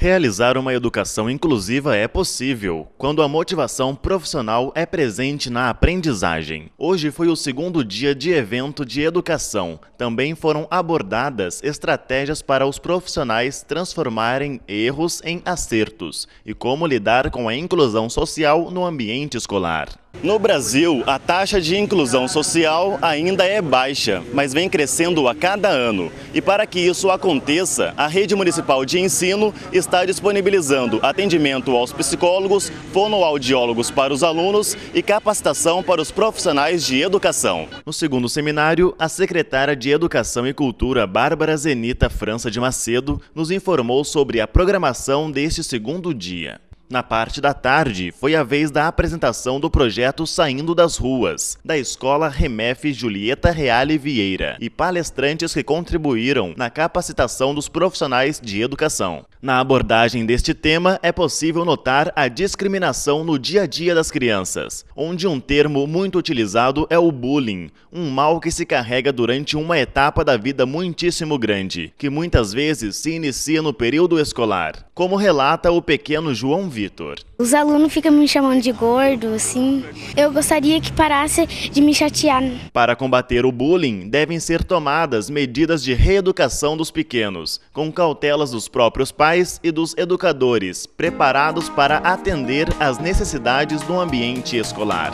Realizar uma educação inclusiva é possível quando a motivação profissional é presente na aprendizagem. Hoje foi o segundo dia de evento de educação. Também foram abordadas estratégias para os profissionais transformarem erros em acertos e como lidar com a inclusão social no ambiente escolar. No Brasil, a taxa de inclusão social ainda é baixa, mas vem crescendo a cada ano. E para que isso aconteça, a Rede Municipal de Ensino está disponibilizando atendimento aos psicólogos, fonoaudiólogos para os alunos e capacitação para os profissionais de educação. No segundo seminário, a secretária de Educação e Cultura, Bárbara Zenita França de Macedo, nos informou sobre a programação deste segundo dia. Na parte da tarde, foi a vez da apresentação do projeto Saindo das Ruas, da Escola Remef Julieta Reale Vieira, e palestrantes que contribuíram na capacitação dos profissionais de educação. Na abordagem deste tema, é possível notar a discriminação no dia a dia das crianças, onde um termo muito utilizado é o bullying, um mal que se carrega durante uma etapa da vida muitíssimo grande, que muitas vezes se inicia no período escolar, como relata o pequeno João Vitor. Os alunos ficam me chamando de gordo, assim. Eu gostaria que parasse de me chatear. Para combater o bullying, devem ser tomadas medidas de reeducação dos pequenos, com cautelas dos próprios pais pais e dos educadores, preparados para atender às necessidades do ambiente escolar.